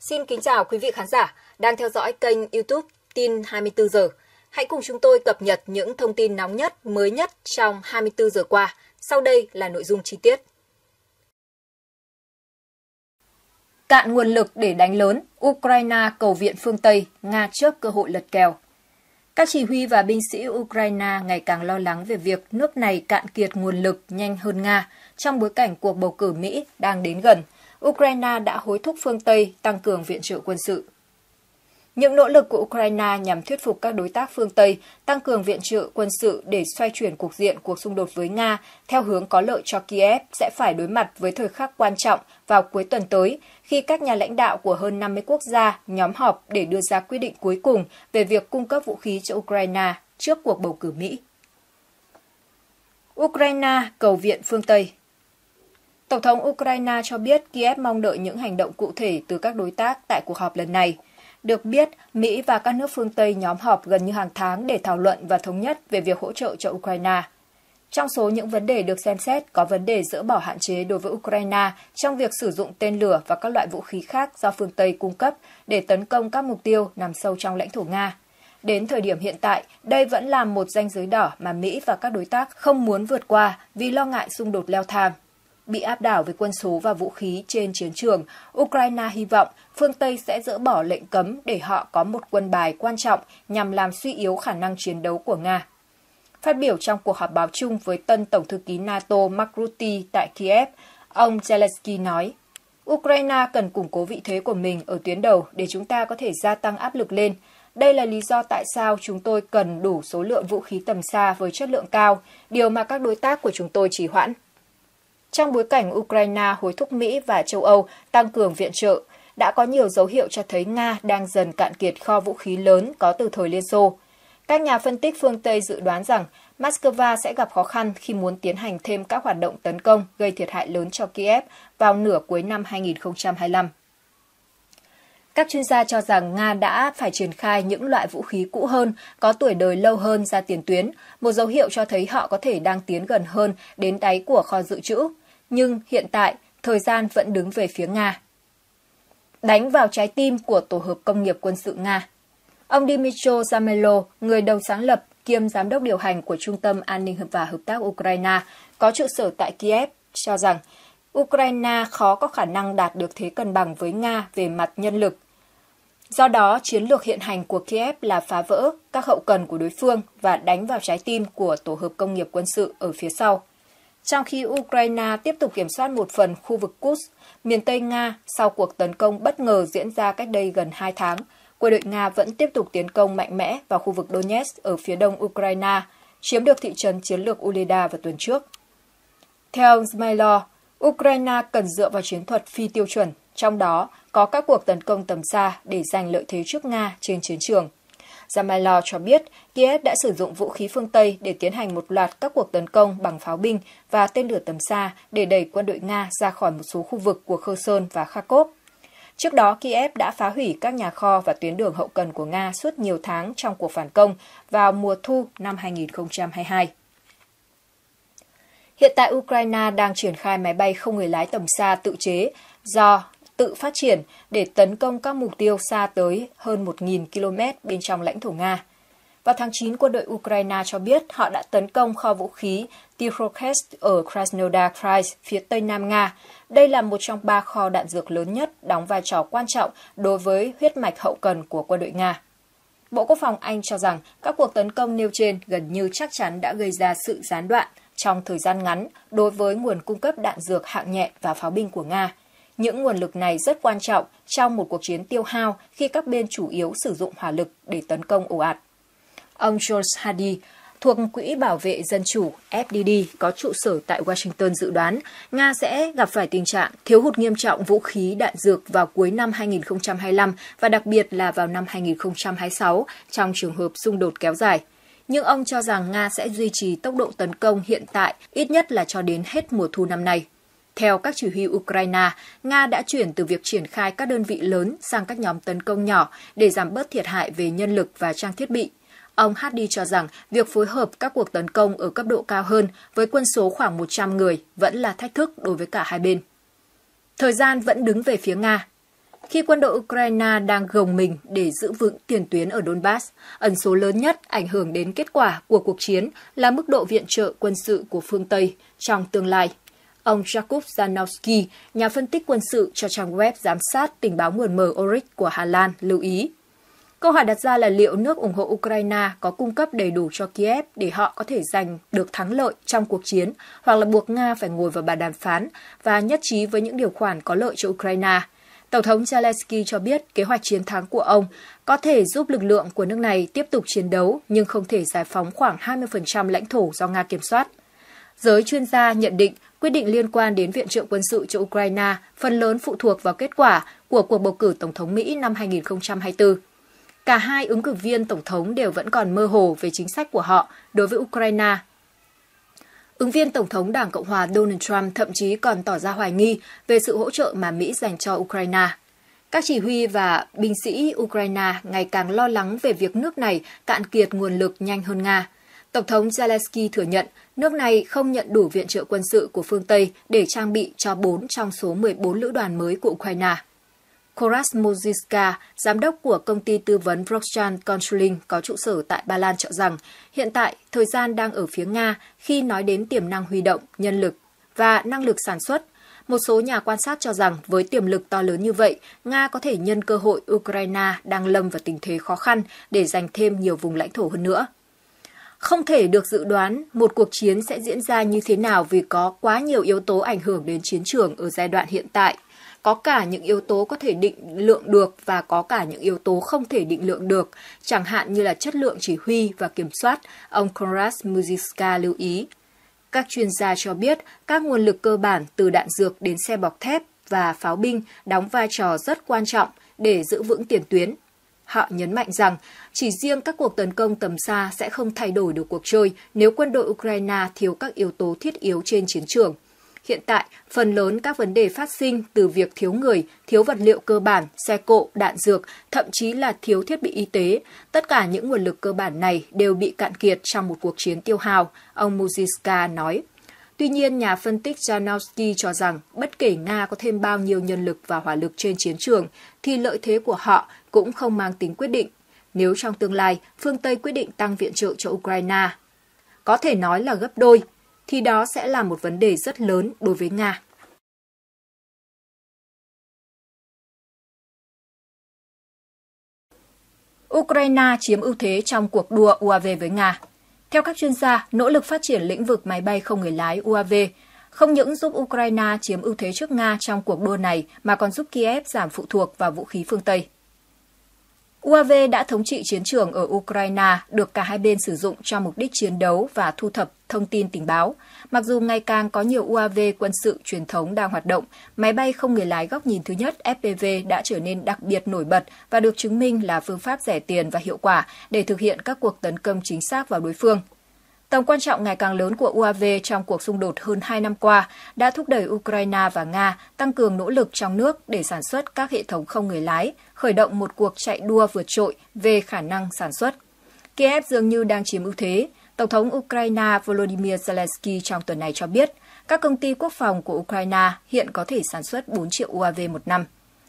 Xin kính chào quý vị khán giả đang theo dõi kênh YouTube Tin 24 giờ. Hãy cùng chúng tôi cập nhật những thông tin nóng nhất, mới nhất trong 24 giờ qua. Sau đây là nội dung chi tiết. Cạn nguồn lực để đánh lớn, Ukraine cầu viện phương Tây, Nga trước cơ hội lật kèo. Các chỉ huy và binh sĩ Ukraine ngày càng lo lắng về việc nước này cạn kiệt nguồn lực nhanh hơn Nga trong bối cảnh cuộc bầu cử Mỹ đang đến gần – Ukraine đã hối thúc phương Tây tăng cường viện trợ quân sự. Những nỗ lực của Ukraine nhằm thuyết phục các đối tác phương Tây tăng cường viện trợ quân sự để xoay chuyển cục diện cuộc xung đột với Nga theo hướng có lợi cho Kiev sẽ phải đối mặt với thời khắc quan trọng vào cuối tuần tới khi các nhà lãnh đạo của hơn 50 quốc gia nhóm họp để đưa ra quyết định cuối cùng về việc cung cấp vũ khí cho Ukraine trước cuộc bầu cử Mỹ. Ukraine cầu viện phương Tây Tổng thống Ukraine cho biết Kiev mong đợi những hành động cụ thể từ các đối tác tại cuộc họp lần này. Được biết, Mỹ và các nước phương Tây nhóm họp gần như hàng tháng để thảo luận và thống nhất về việc hỗ trợ cho Ukraine. Trong số những vấn đề được xem xét có vấn đề dỡ bỏ hạn chế đối với Ukraine trong việc sử dụng tên lửa và các loại vũ khí khác do phương Tây cung cấp để tấn công các mục tiêu nằm sâu trong lãnh thổ Nga. Đến thời điểm hiện tại, đây vẫn là một ranh giới đỏ mà Mỹ và các đối tác không muốn vượt qua vì lo ngại xung đột leo thang bị áp đảo về quân số và vũ khí trên chiến trường, Ukraine hy vọng phương Tây sẽ dỡ bỏ lệnh cấm để họ có một quân bài quan trọng nhằm làm suy yếu khả năng chiến đấu của Nga. Phát biểu trong cuộc họp báo chung với tân Tổng thư ký NATO Mark Rutte tại Kiev, ông Zelensky nói, Ukraine cần củng cố vị thế của mình ở tuyến đầu để chúng ta có thể gia tăng áp lực lên. Đây là lý do tại sao chúng tôi cần đủ số lượng vũ khí tầm xa với chất lượng cao, điều mà các đối tác của chúng tôi trì hoãn. Trong bối cảnh Ukraine hối thúc Mỹ và châu Âu tăng cường viện trợ, đã có nhiều dấu hiệu cho thấy Nga đang dần cạn kiệt kho vũ khí lớn có từ thời Liên Xô. Các nhà phân tích phương Tây dự đoán rằng Moscow sẽ gặp khó khăn khi muốn tiến hành thêm các hoạt động tấn công gây thiệt hại lớn cho Kiev vào nửa cuối năm 2025. Các chuyên gia cho rằng Nga đã phải triển khai những loại vũ khí cũ hơn, có tuổi đời lâu hơn ra tiền tuyến, một dấu hiệu cho thấy họ có thể đang tiến gần hơn đến đáy của kho dự trữ. Nhưng hiện tại, thời gian vẫn đứng về phía Nga. Đánh vào trái tim của Tổ hợp Công nghiệp Quân sự Nga Ông Dmitro Zamelo, người đầu sáng lập kiêm giám đốc điều hành của Trung tâm An ninh và Hợp tác Ukraine, có trụ sở tại Kiev, cho rằng Ukraine khó có khả năng đạt được thế cân bằng với Nga về mặt nhân lực Do đó, chiến lược hiện hành của Kiev là phá vỡ các hậu cần của đối phương và đánh vào trái tim của tổ hợp công nghiệp quân sự ở phía sau. Trong khi Ukraine tiếp tục kiểm soát một phần khu vực Kutsk, miền Tây Nga sau cuộc tấn công bất ngờ diễn ra cách đây gần 2 tháng, quân đội Nga vẫn tiếp tục tiến công mạnh mẽ vào khu vực Donetsk ở phía đông Ukraine, chiếm được thị trấn chiến lược Ulyda vào tuần trước. Theo Zmailov, Ukraine cần dựa vào chiến thuật phi tiêu chuẩn, trong đó có các cuộc tấn công tầm xa để giành lợi thế trước Nga trên chiến trường. Zamailov cho biết Kiev đã sử dụng vũ khí phương Tây để tiến hành một loạt các cuộc tấn công bằng pháo binh và tên lửa tầm xa để đẩy quân đội Nga ra khỏi một số khu vực của Kherson và Kharkov. Trước đó, Kiev đã phá hủy các nhà kho và tuyến đường hậu cần của Nga suốt nhiều tháng trong cuộc phản công vào mùa thu năm 2022. Hiện tại Ukraine đang triển khai máy bay không người lái tầm xa tự chế do tự phát triển để tấn công các mục tiêu xa tới hơn 1.000 km bên trong lãnh thổ Nga. Vào tháng 9, quân đội Ukraine cho biết họ đã tấn công kho vũ khí Tikhorkest ở Krasnodar Krai, phía tây Nam Nga. Đây là một trong ba kho đạn dược lớn nhất đóng vai trò quan trọng đối với huyết mạch hậu cần của quân đội Nga. Bộ Quốc phòng Anh cho rằng các cuộc tấn công nêu trên gần như chắc chắn đã gây ra sự gián đoạn trong thời gian ngắn đối với nguồn cung cấp đạn dược hạng nhẹ và pháo binh của Nga – những nguồn lực này rất quan trọng trong một cuộc chiến tiêu hao khi các bên chủ yếu sử dụng hỏa lực để tấn công ồ ạt. Ông George Hardy, thuộc Quỹ Bảo vệ Dân chủ FDD có trụ sở tại Washington dự đoán Nga sẽ gặp phải tình trạng thiếu hụt nghiêm trọng vũ khí đạn dược vào cuối năm 2025 và đặc biệt là vào năm 2026 trong trường hợp xung đột kéo dài. Nhưng ông cho rằng Nga sẽ duy trì tốc độ tấn công hiện tại ít nhất là cho đến hết mùa thu năm nay. Theo các chỉ huy Ukraine, Nga đã chuyển từ việc triển khai các đơn vị lớn sang các nhóm tấn công nhỏ để giảm bớt thiệt hại về nhân lực và trang thiết bị. Ông Hadi cho rằng việc phối hợp các cuộc tấn công ở cấp độ cao hơn với quân số khoảng 100 người vẫn là thách thức đối với cả hai bên. Thời gian vẫn đứng về phía Nga. Khi quân đội Ukraine đang gồng mình để giữ vững tiền tuyến ở Donbass, ẩn số lớn nhất ảnh hưởng đến kết quả của cuộc chiến là mức độ viện trợ quân sự của phương Tây trong tương lai. Ông Jakub Zanowski, nhà phân tích quân sự cho trang web giám sát tình báo nguồn mở Oryx của Hà Lan, lưu ý. Câu hỏi đặt ra là liệu nước ủng hộ Ukraine có cung cấp đầy đủ cho Kiev để họ có thể giành được thắng lợi trong cuộc chiến hoặc là buộc Nga phải ngồi vào bàn đàm phán và nhất trí với những điều khoản có lợi cho Ukraine. Tổng thống Zelensky cho biết kế hoạch chiến thắng của ông có thể giúp lực lượng của nước này tiếp tục chiến đấu nhưng không thể giải phóng khoảng 20% lãnh thổ do Nga kiểm soát. Giới chuyên gia nhận định quyết định liên quan đến viện trợ quân sự cho Ukraine phần lớn phụ thuộc vào kết quả của cuộc bầu cử Tổng thống Mỹ năm 2024. Cả hai ứng cử viên Tổng thống đều vẫn còn mơ hồ về chính sách của họ đối với Ukraine. Ứng viên Tổng thống Đảng Cộng hòa Donald Trump thậm chí còn tỏ ra hoài nghi về sự hỗ trợ mà Mỹ dành cho Ukraine. Các chỉ huy và binh sĩ Ukraine ngày càng lo lắng về việc nước này cạn kiệt nguồn lực nhanh hơn Nga – Tổng thống Zelensky thừa nhận nước này không nhận đủ viện trợ quân sự của phương Tây để trang bị cho 4 trong số 14 lữ đoàn mới của Ukraine. Korasmoziska, giám đốc của công ty tư vấn Brookchan Consulting có trụ sở tại Ba Lan cho rằng hiện tại thời gian đang ở phía Nga khi nói đến tiềm năng huy động, nhân lực và năng lực sản xuất. Một số nhà quan sát cho rằng với tiềm lực to lớn như vậy, Nga có thể nhân cơ hội Ukraine đang lâm vào tình thế khó khăn để giành thêm nhiều vùng lãnh thổ hơn nữa. Không thể được dự đoán một cuộc chiến sẽ diễn ra như thế nào vì có quá nhiều yếu tố ảnh hưởng đến chiến trường ở giai đoạn hiện tại. Có cả những yếu tố có thể định lượng được và có cả những yếu tố không thể định lượng được, chẳng hạn như là chất lượng chỉ huy và kiểm soát, ông Konrad Muziska lưu ý. Các chuyên gia cho biết các nguồn lực cơ bản từ đạn dược đến xe bọc thép và pháo binh đóng vai trò rất quan trọng để giữ vững tiền tuyến Họ nhấn mạnh rằng chỉ riêng các cuộc tấn công tầm xa sẽ không thay đổi được cuộc chơi nếu quân đội Ukraine thiếu các yếu tố thiết yếu trên chiến trường. Hiện tại, phần lớn các vấn đề phát sinh từ việc thiếu người, thiếu vật liệu cơ bản, xe cộ, đạn dược, thậm chí là thiếu thiết bị y tế, tất cả những nguồn lực cơ bản này đều bị cạn kiệt trong một cuộc chiến tiêu hào, ông Mujiska nói. Tuy nhiên, nhà phân tích Janowski cho rằng bất kể Nga có thêm bao nhiêu nhân lực và hỏa lực trên chiến trường, thì lợi thế của họ cũng không mang tính quyết định nếu trong tương lai phương Tây quyết định tăng viện trợ cho Ukraine. Có thể nói là gấp đôi, thì đó sẽ là một vấn đề rất lớn đối với Nga. Ukraine chiếm ưu thế trong cuộc đua UAV với Nga. Theo các chuyên gia, nỗ lực phát triển lĩnh vực máy bay không người lái UAV không những giúp Ukraine chiếm ưu thế trước Nga trong cuộc đua này mà còn giúp Kiev giảm phụ thuộc vào vũ khí phương Tây. UAV đã thống trị chiến trường ở Ukraine được cả hai bên sử dụng cho mục đích chiến đấu và thu thập thông tin tình báo. Mặc dù ngày càng có nhiều UAV quân sự truyền thống đang hoạt động, máy bay không người lái góc nhìn thứ nhất FPV đã trở nên đặc biệt nổi bật và được chứng minh là phương pháp rẻ tiền và hiệu quả để thực hiện các cuộc tấn công chính xác vào đối phương. Tầm quan trọng ngày càng lớn của UAV trong cuộc xung đột hơn 2 năm qua đã thúc đẩy Ukraine và Nga tăng cường nỗ lực trong nước để sản xuất các hệ thống không người lái, khởi động một cuộc chạy đua vượt trội về khả năng sản xuất. Kiev dường như đang chiếm ưu thế. Tổng thống Ukraine Volodymyr Zelensky trong tuần này cho biết, các công ty quốc phòng của Ukraine hiện có thể sản xuất 4 triệu UAV một năm.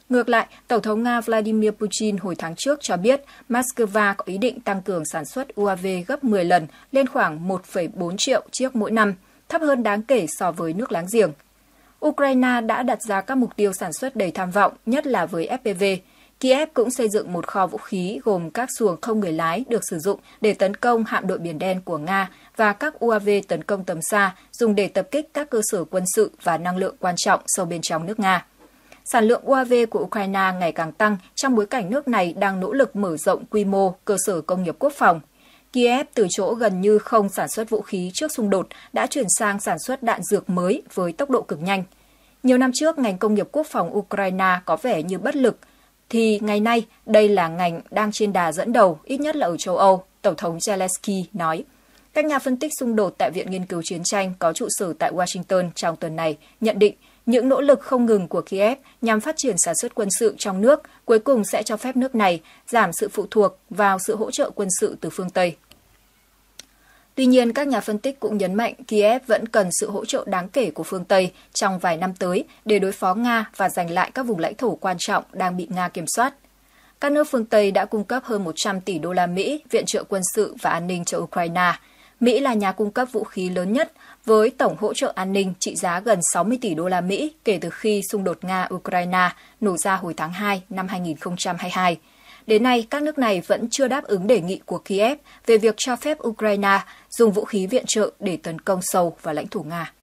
Ngược lại, Tổng thống Nga Vladimir Putin hồi tháng trước cho biết Moscow có ý định tăng cường sản xuất UAV gấp 10 lần lên khoảng 1,4 triệu chiếc mỗi năm, thấp hơn đáng kể so với nước láng giềng. Ukraine đã đặt ra các mục tiêu sản xuất đầy tham vọng, nhất là với FPV. Kiev cũng xây dựng một kho vũ khí gồm các xuồng không người lái được sử dụng để tấn công hạm đội Biển Đen của Nga và các UAV tấn công tầm xa dùng để tập kích các cơ sở quân sự và năng lượng quan trọng sâu bên trong nước Nga sản lượng UAV của Ukraine ngày càng tăng trong bối cảnh nước này đang nỗ lực mở rộng quy mô cơ sở công nghiệp quốc phòng. Kiev từ chỗ gần như không sản xuất vũ khí trước xung đột đã chuyển sang sản xuất đạn dược mới với tốc độ cực nhanh. Nhiều năm trước, ngành công nghiệp quốc phòng Ukraine có vẻ như bất lực, thì ngày nay đây là ngành đang trên đà dẫn đầu, ít nhất là ở châu Âu, Tổng thống Zelensky nói. Các nhà phân tích xung đột tại Viện Nghiên cứu Chiến tranh có trụ sở tại Washington trong tuần này nhận định những nỗ lực không ngừng của Kiev nhằm phát triển sản xuất quân sự trong nước cuối cùng sẽ cho phép nước này giảm sự phụ thuộc vào sự hỗ trợ quân sự từ phương Tây. Tuy nhiên, các nhà phân tích cũng nhấn mạnh Kiev vẫn cần sự hỗ trợ đáng kể của phương Tây trong vài năm tới để đối phó Nga và giành lại các vùng lãnh thổ quan trọng đang bị Nga kiểm soát. Các nước phương Tây đã cung cấp hơn 100 tỷ đô la Mỹ viện trợ quân sự và an ninh cho Ukraine – Mỹ là nhà cung cấp vũ khí lớn nhất với tổng hỗ trợ an ninh trị giá gần 60 tỷ đô la Mỹ kể từ khi xung đột Nga-Ukraine nổ ra hồi tháng 2 năm 2022. Đến nay, các nước này vẫn chưa đáp ứng đề nghị của Kiev về việc cho phép Ukraine dùng vũ khí viện trợ để tấn công sâu vào lãnh thổ Nga.